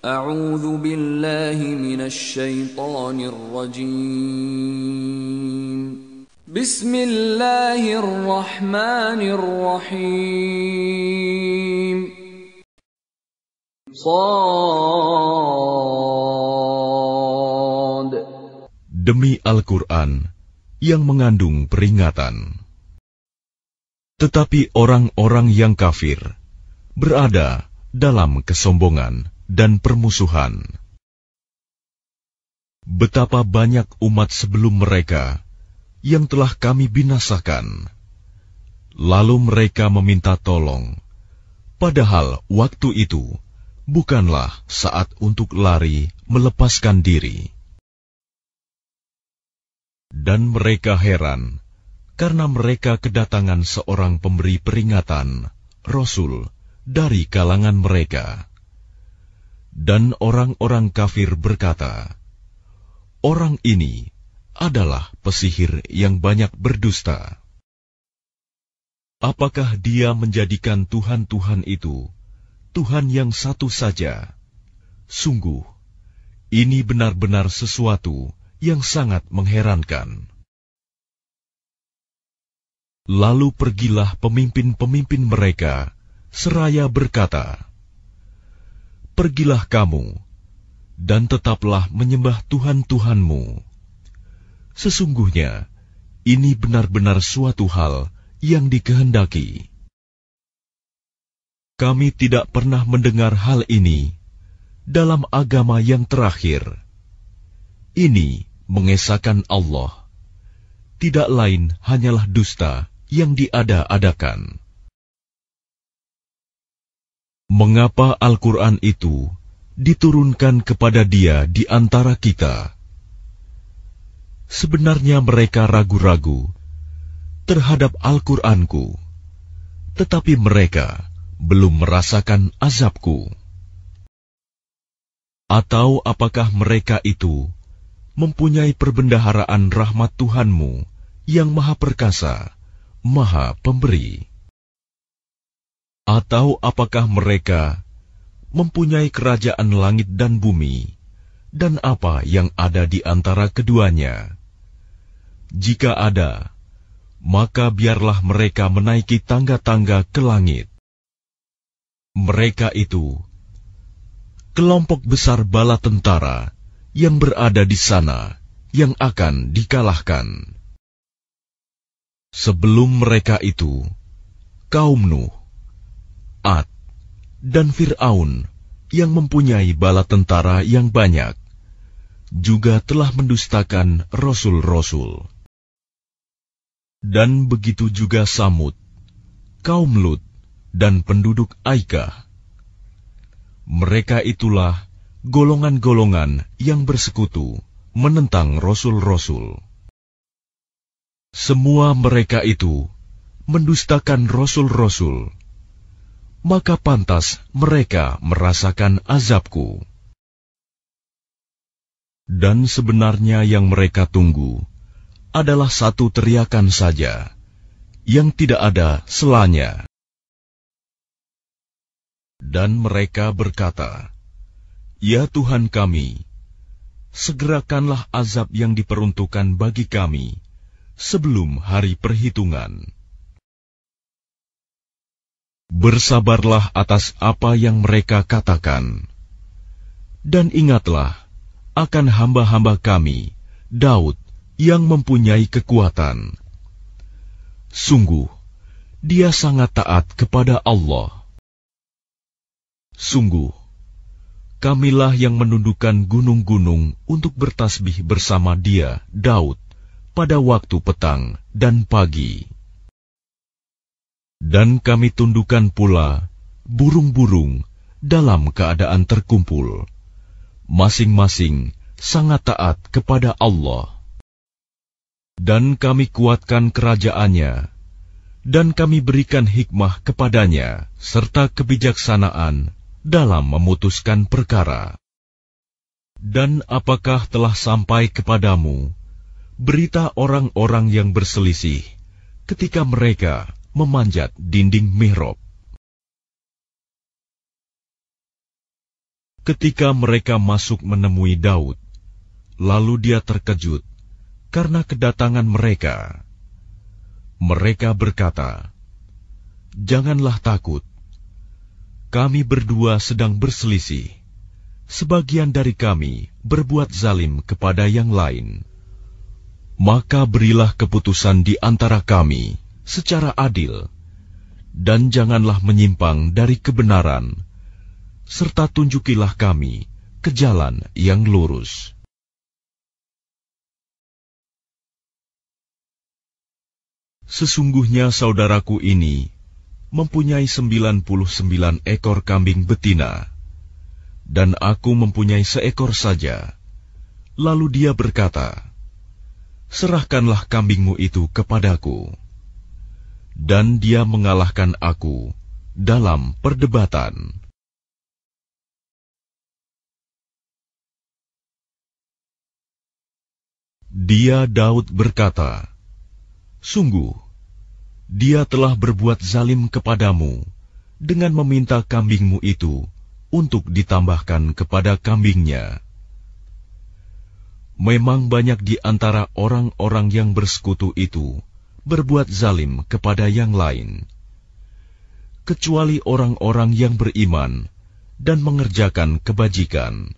أعوذ بالله من الشيطان الرجيم بسم الله الرحمن الرحيم صاد Demi Al-Quran yang mengandung peringatan. Tetapi orang-orang yang kafir berada dalam kesombongan dan permusuhan. Betapa banyak umat sebelum mereka yang telah kami binasakan. Lalu mereka meminta tolong, padahal waktu itu bukanlah saat untuk lari melepaskan diri. Dan mereka heran karena mereka kedatangan seorang pemberi peringatan, rasul dari kalangan mereka. Dan orang-orang kafir berkata, "Orang ini adalah pesihir yang banyak berdusta." Apakah dia menjadikan Tuhan-Tuhan itu Tuhan yang satu saja? Sungguh, ini benar-benar sesuatu yang sangat mengherankan. Lalu pergilah pemimpin-pemimpin mereka, seraya berkata, Pergilah kamu, dan tetaplah menyembah Tuhan-Tuhanmu. Sesungguhnya, ini benar-benar suatu hal yang dikehendaki. Kami tidak pernah mendengar hal ini dalam agama yang terakhir. Ini mengesahkan Allah. Tidak lain hanyalah dusta yang diada-adakan mengapa Al-Quran itu diturunkan kepada dia di antara kita. Sebenarnya mereka ragu-ragu terhadap Al-Quranku, tetapi mereka belum merasakan azabku. Atau apakah mereka itu mempunyai perbendaharaan rahmat Tuhanmu yang maha perkasa, maha pemberi? Atau apakah mereka mempunyai kerajaan langit dan bumi, dan apa yang ada di antara keduanya? Jika ada, maka biarlah mereka menaiki tangga-tangga ke langit. Mereka itu kelompok besar bala tentara yang berada di sana yang akan dikalahkan. Sebelum mereka itu, kaum Nuh Ad, dan Fir'aun yang mempunyai bala tentara yang banyak, juga telah mendustakan rasul-rasul. Dan begitu juga Samud, kaum Lut, dan penduduk Aikah. Mereka itulah golongan-golongan yang bersekutu menentang rasul-rasul. Semua mereka itu mendustakan rasul-rasul maka pantas mereka merasakan azabku. Dan sebenarnya yang mereka tunggu adalah satu teriakan saja, yang tidak ada selanya. Dan mereka berkata, Ya Tuhan kami, segerakanlah azab yang diperuntukkan bagi kami sebelum hari perhitungan bersabarlah atas apa yang mereka katakan. Dan ingatlah akan hamba-hamba kami, Daud, yang mempunyai kekuatan. Sungguh, dia sangat taat kepada Allah. Sungguh, kamilah yang menundukkan gunung-gunung untuk bertasbih bersama dia, Daud, pada waktu petang dan pagi. Dan kami tundukkan pula burung-burung dalam keadaan terkumpul. Masing-masing sangat taat kepada Allah. Dan kami kuatkan kerajaannya, dan kami berikan hikmah kepadanya, serta kebijaksanaan dalam memutuskan perkara. Dan apakah telah sampai kepadamu berita orang-orang yang berselisih ketika mereka memanjat dinding mihrab. Ketika mereka masuk menemui Daud, lalu dia terkejut karena kedatangan mereka. Mereka berkata, "Janganlah takut, kami berdua sedang berselisih. Sebagian dari kami berbuat zalim kepada yang lain, maka berilah keputusan di antara kami." secara adil, dan janganlah menyimpang dari kebenaran, serta tunjukilah kami ke jalan yang lurus. Sesungguhnya saudaraku ini mempunyai 99 ekor kambing betina, dan aku mempunyai seekor saja. Lalu dia berkata, Serahkanlah kambingmu itu kepadaku dan dia mengalahkan aku dalam perdebatan. Dia Daud berkata, Sungguh, dia telah berbuat zalim kepadamu dengan meminta kambingmu itu untuk ditambahkan kepada kambingnya. Memang banyak di antara orang-orang yang bersekutu itu berbuat zalim kepada yang lain, kecuali orang-orang yang beriman dan mengerjakan kebajikan,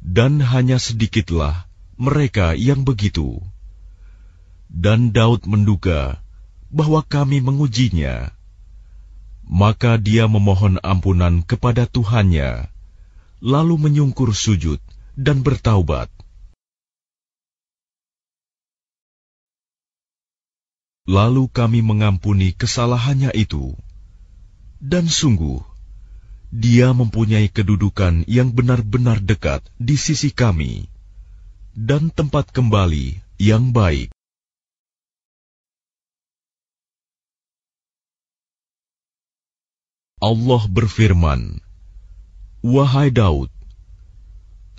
dan hanya sedikitlah mereka yang begitu. Dan Daud menduga bahwa kami mengujinya, maka dia memohon ampunan kepada Tuhannya, lalu menyungkur sujud dan bertaubat. Lalu kami mengampuni kesalahannya itu, dan sungguh dia mempunyai kedudukan yang benar-benar dekat di sisi kami dan tempat kembali yang baik. Allah berfirman, "Wahai Daud,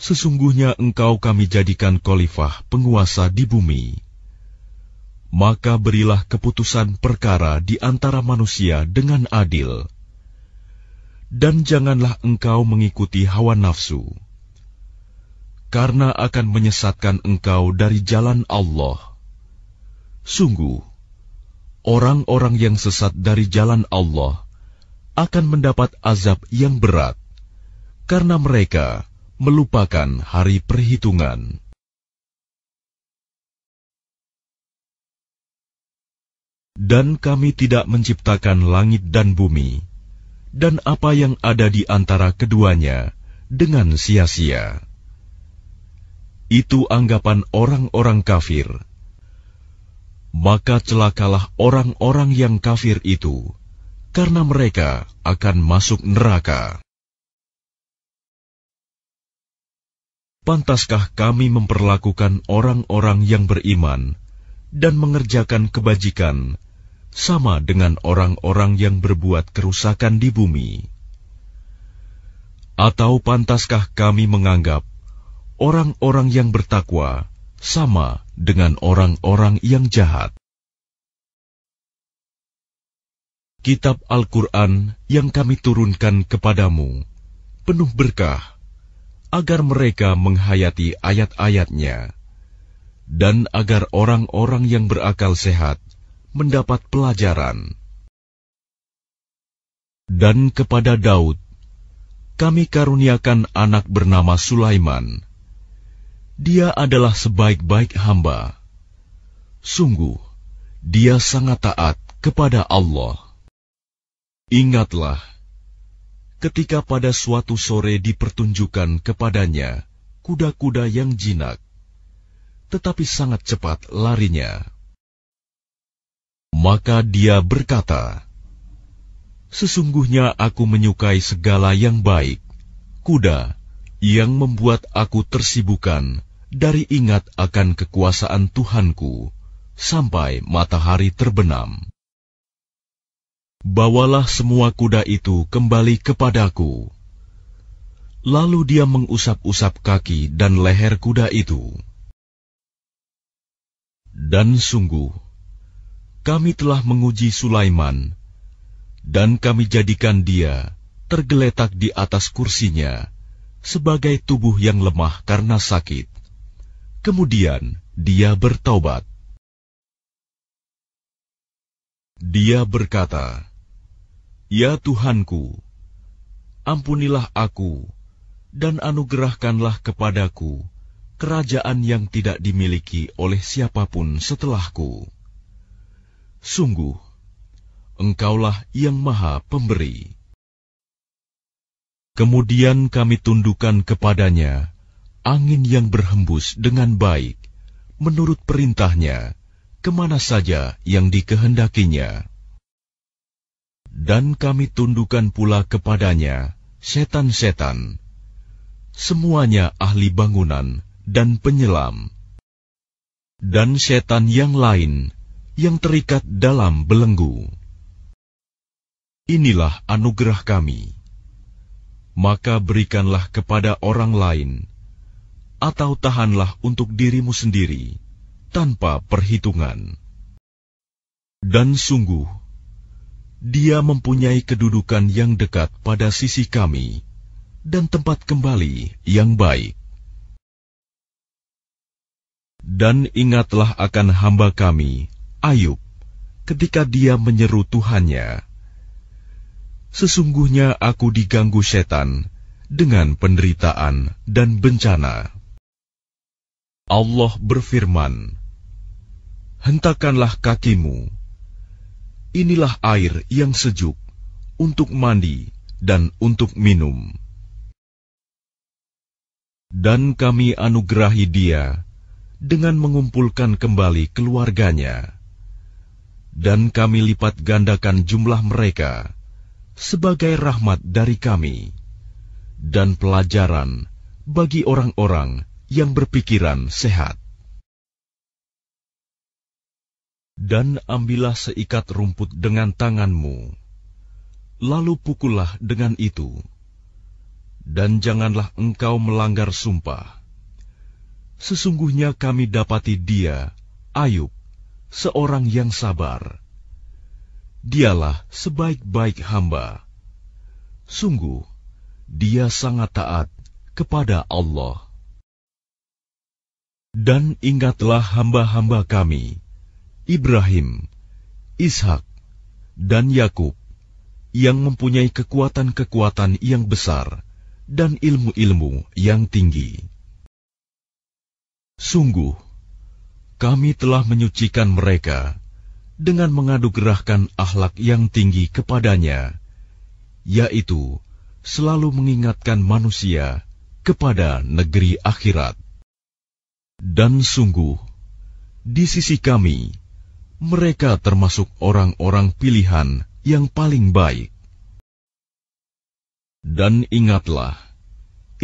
sesungguhnya engkau kami jadikan khalifah penguasa di bumi." maka berilah keputusan perkara di antara manusia dengan adil, dan janganlah engkau mengikuti hawa nafsu, karena akan menyesatkan engkau dari jalan Allah. Sungguh, orang-orang yang sesat dari jalan Allah akan mendapat azab yang berat, karena mereka melupakan hari perhitungan. Dan kami tidak menciptakan langit dan bumi, dan apa yang ada di antara keduanya dengan sia-sia. Itu anggapan orang-orang kafir. Maka celakalah orang-orang yang kafir itu, karena mereka akan masuk neraka. Pantaskah kami memperlakukan orang-orang yang beriman dan mengerjakan kebajikan sama dengan orang-orang yang berbuat kerusakan di bumi? Atau pantaskah kami menganggap orang-orang yang bertakwa sama dengan orang-orang yang jahat? Kitab Al-Quran yang kami turunkan kepadamu penuh berkah, agar mereka menghayati ayat-ayatnya, dan agar orang-orang yang berakal sehat – mendapat pelajaran. Dan kepada Daud, kami karuniakan anak bernama Sulaiman. Dia adalah sebaik-baik hamba. Sungguh, dia sangat taat kepada Allah. Ingatlah, ketika pada suatu sore dipertunjukkan kepadanya kuda-kuda yang jinak, tetapi sangat cepat larinya maka dia berkata, Sesungguhnya aku menyukai segala yang baik, kuda, yang membuat aku tersibukan dari ingat akan kekuasaan Tuhanku, sampai matahari terbenam. Bawalah semua kuda itu kembali kepadaku. Lalu dia mengusap-usap kaki dan leher kuda itu. Dan sungguh, kami telah menguji Sulaiman, dan kami jadikan dia tergeletak di atas kursinya sebagai tubuh yang lemah karena sakit. Kemudian dia bertaubat. Dia berkata, "Ya Tuhanku, ampunilah aku dan anugerahkanlah kepadaku kerajaan yang tidak dimiliki oleh siapapun setelahku." Sungguh, Engkaulah yang Maha Pemberi. Kemudian kami tundukkan kepadanya angin yang berhembus dengan baik, menurut perintahnya, kemana saja yang dikehendakinya. Dan kami tundukkan pula kepadanya setan-setan, semuanya ahli bangunan dan penyelam, dan setan yang lain yang terikat dalam belenggu. Inilah anugerah kami. Maka berikanlah kepada orang lain, atau tahanlah untuk dirimu sendiri, tanpa perhitungan. Dan sungguh, dia mempunyai kedudukan yang dekat pada sisi kami, dan tempat kembali yang baik. Dan ingatlah akan hamba kami, Ayub ketika dia menyeru Tuhannya. Sesungguhnya aku diganggu setan dengan penderitaan dan bencana. Allah berfirman, Hentakanlah kakimu. Inilah air yang sejuk untuk mandi dan untuk minum. Dan kami anugerahi dia dengan mengumpulkan kembali keluarganya dan kami lipat gandakan jumlah mereka sebagai rahmat dari kami dan pelajaran bagi orang-orang yang berpikiran sehat. Dan ambillah seikat rumput dengan tanganmu, lalu pukullah dengan itu, dan janganlah engkau melanggar sumpah. Sesungguhnya kami dapati dia, Ayub, seorang yang sabar. Dialah sebaik-baik hamba. Sungguh, dia sangat taat kepada Allah. Dan ingatlah hamba-hamba kami, Ibrahim, Ishak, dan Yakub, yang mempunyai kekuatan-kekuatan yang besar dan ilmu-ilmu yang tinggi. Sungguh, kami telah menyucikan mereka dengan mengadu gerahkan akhlak yang tinggi kepadanya, yaitu selalu mengingatkan manusia kepada negeri akhirat. Dan sungguh, di sisi kami, mereka termasuk orang-orang pilihan yang paling baik. Dan ingatlah,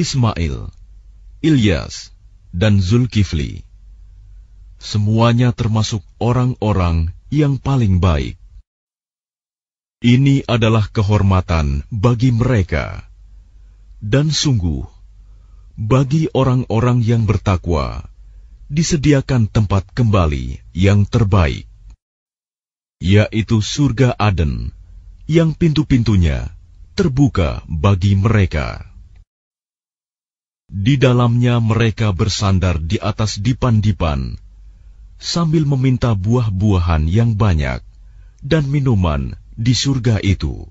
Ismail, Ilyas, dan Zulkifli semuanya termasuk orang-orang yang paling baik. Ini adalah kehormatan bagi mereka, dan sungguh, bagi orang-orang yang bertakwa, disediakan tempat kembali yang terbaik, yaitu surga Aden yang pintu-pintunya terbuka bagi mereka. Di dalamnya mereka bersandar di atas dipan-dipan sambil meminta buah-buahan yang banyak dan minuman di surga itu.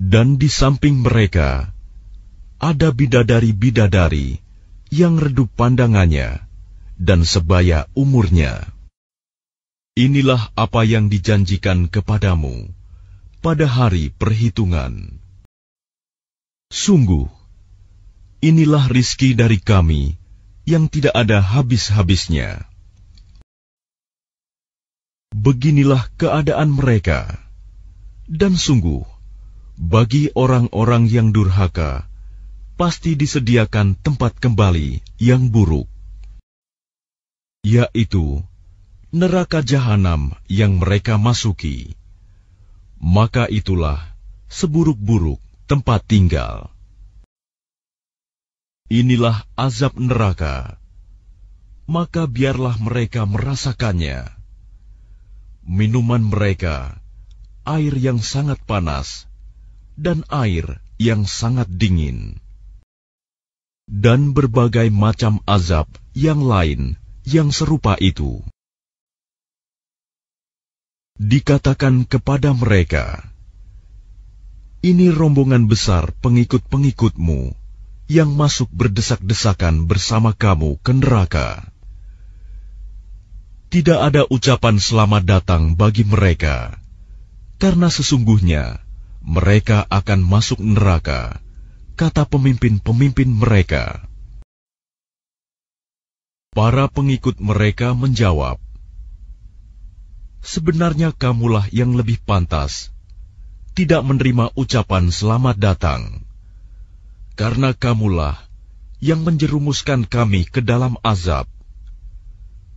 Dan di samping mereka, ada bidadari-bidadari yang redup pandangannya dan sebaya umurnya. Inilah apa yang dijanjikan kepadamu pada hari perhitungan. Sungguh, inilah rizki dari kami yang tidak ada habis-habisnya. Beginilah keadaan mereka. Dan sungguh, bagi orang-orang yang durhaka, pasti disediakan tempat kembali yang buruk, yaitu neraka jahanam yang mereka masuki. Maka itulah seburuk-buruk tempat tinggal. Inilah azab neraka, maka biarlah mereka merasakannya minuman mereka air yang sangat panas dan air yang sangat dingin, dan berbagai macam azab yang lain yang serupa itu. Dikatakan kepada mereka, "Ini rombongan besar pengikut-pengikutmu yang masuk berdesak-desakan bersama kamu ke neraka." tidak ada ucapan selamat datang bagi mereka, karena sesungguhnya mereka akan masuk neraka, kata pemimpin-pemimpin mereka. Para pengikut mereka menjawab, "Sebenarnya kamulah yang lebih pantas tidak menerima ucapan selamat datang, karena kamulah yang menjerumuskan kami ke dalam azab."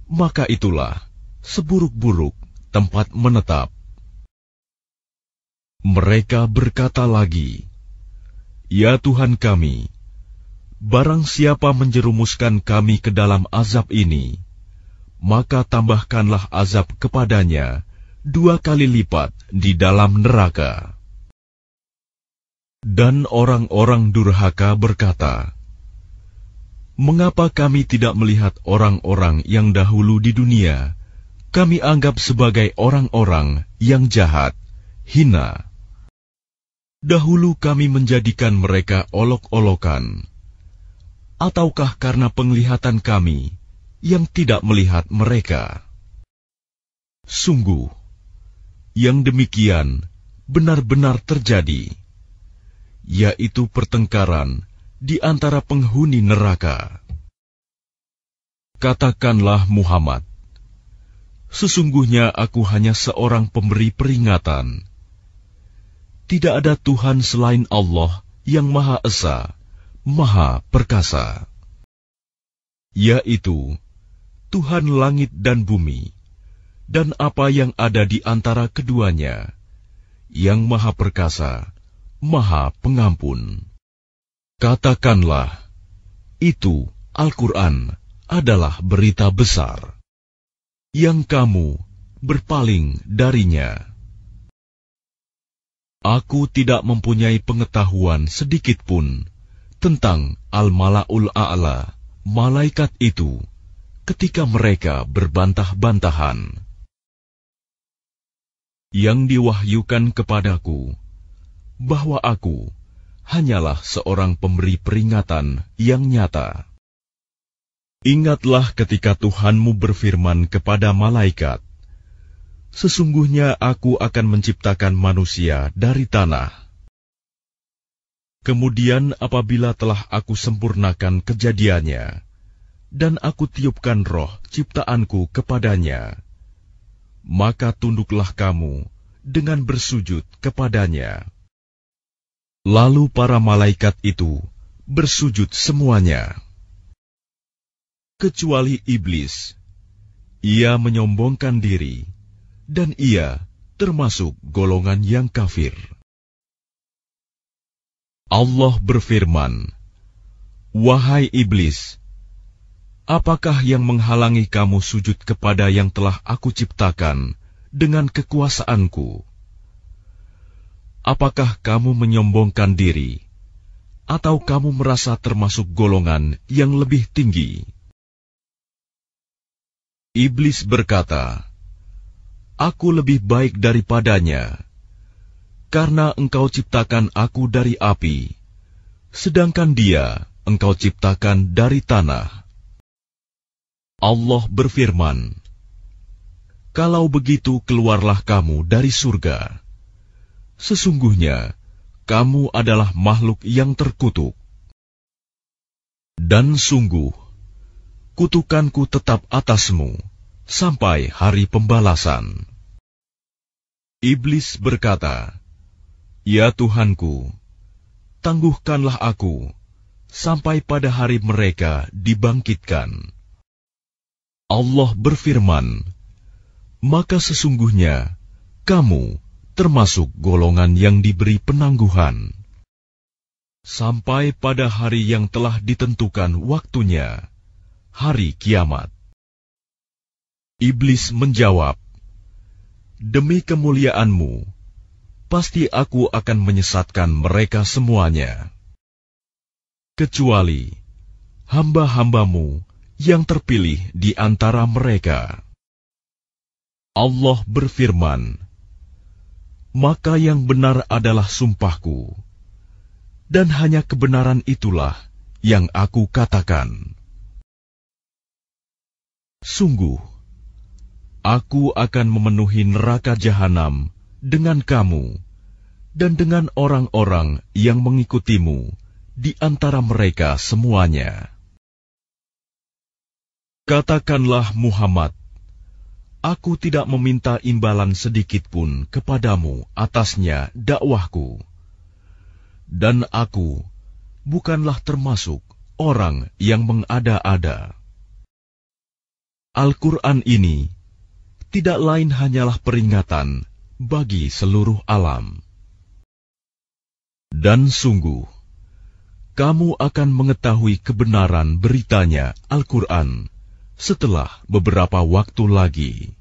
maka itulah seburuk-buruk tempat menetap. Mereka berkata lagi, "Ya Tuhan kami, barang siapa menjerumuskan kami ke dalam azab ini, maka tambahkanlah azab kepadanya dua kali lipat di dalam neraka." Dan orang-orang durhaka berkata, Mengapa kami tidak melihat orang-orang yang dahulu di dunia? Kami anggap sebagai orang-orang yang jahat, hina. Dahulu kami menjadikan mereka olok-olokan, ataukah karena penglihatan kami yang tidak melihat mereka? Sungguh, yang demikian benar-benar terjadi, yaitu pertengkaran di antara penghuni neraka. Katakanlah Muhammad, Sesungguhnya aku hanya seorang pemberi peringatan. Tidak ada Tuhan selain Allah yang Maha Esa, Maha Perkasa. Yaitu, Tuhan langit dan bumi, dan apa yang ada di antara keduanya, yang Maha Perkasa, Maha Pengampun. Katakanlah, itu Al-Quran adalah berita besar yang kamu berpaling darinya. Aku tidak mempunyai pengetahuan sedikit pun tentang Al-Malaul A'la, malaikat itu, ketika mereka berbantah-bantahan. Yang diwahyukan kepadaku, bahwa aku hanyalah seorang pemberi peringatan yang nyata. Ingatlah ketika Tuhanmu berfirman kepada malaikat, "Sesungguhnya Aku akan menciptakan manusia dari tanah." Kemudian, apabila telah Aku sempurnakan kejadiannya, dan Aku tiupkan roh ciptaanku kepadanya, maka tunduklah kamu dengan bersujud kepadanya. Lalu para malaikat itu bersujud semuanya. Kecuali iblis, ia menyombongkan diri, dan ia termasuk golongan yang kafir. Allah berfirman, "Wahai iblis, apakah yang menghalangi kamu sujud kepada yang telah Aku ciptakan dengan kekuasaanku?" Apakah kamu menyombongkan diri, atau kamu merasa termasuk golongan yang lebih tinggi? Iblis berkata, "Aku lebih baik daripadanya, karena engkau ciptakan aku dari api, sedangkan dia engkau ciptakan dari tanah." Allah berfirman, "Kalau begitu, keluarlah kamu dari surga." Sesungguhnya, kamu adalah makhluk yang terkutuk. Dan sungguh, kutukanku tetap atasmu sampai hari pembalasan. Iblis berkata, Ya Tuhanku, tangguhkanlah aku sampai pada hari mereka dibangkitkan. Allah berfirman, Maka sesungguhnya, kamu termasuk golongan yang diberi penangguhan, sampai pada hari yang telah ditentukan waktunya, hari kiamat. Iblis menjawab, "Demi kemuliaanmu, pasti aku akan menyesatkan mereka semuanya, kecuali hamba-hambamu yang terpilih di antara mereka." Allah berfirman, maka yang benar adalah sumpahku, dan hanya kebenaran itulah yang aku katakan. Sungguh, aku akan memenuhi neraka jahanam dengan kamu dan dengan orang-orang yang mengikutimu di antara mereka semuanya. Katakanlah Muhammad, Aku tidak meminta imbalan sedikit pun kepadamu atasnya dakwahku, dan aku bukanlah termasuk orang yang mengada-ada. Al-Quran ini tidak lain hanyalah peringatan bagi seluruh alam, dan sungguh kamu akan mengetahui kebenaran beritanya. Al-Quran setelah beberapa waktu lagi.